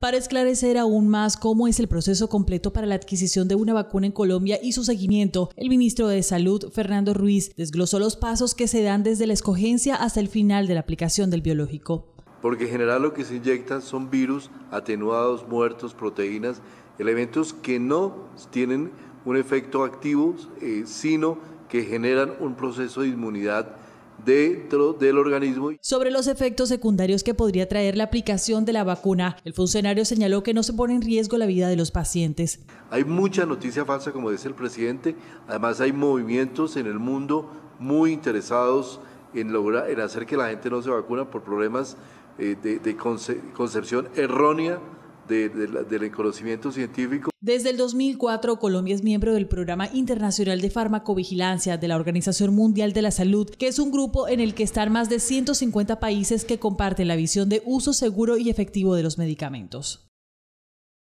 Para esclarecer aún más cómo es el proceso completo para la adquisición de una vacuna en Colombia y su seguimiento, el ministro de Salud, Fernando Ruiz, desglosó los pasos que se dan desde la escogencia hasta el final de la aplicación del biológico. Porque en general lo que se inyectan son virus, atenuados, muertos, proteínas, elementos que no tienen un efecto activo, eh, sino que generan un proceso de inmunidad dentro del organismo. Sobre los efectos secundarios que podría traer la aplicación de la vacuna, el funcionario señaló que no se pone en riesgo la vida de los pacientes. Hay mucha noticia falsa, como dice el presidente, además hay movimientos en el mundo muy interesados en, lograr, hacer que la gente no se vacuna por problemas eh, de, concepción errónea de, del conocimiento científico. Desde el 2004, Colombia es miembro del Programa Internacional de Farmacovigilancia de la Organización Mundial de la Salud, que es un grupo en el que están más de 150 países que comparten la visión de uso seguro y efectivo de los medicamentos.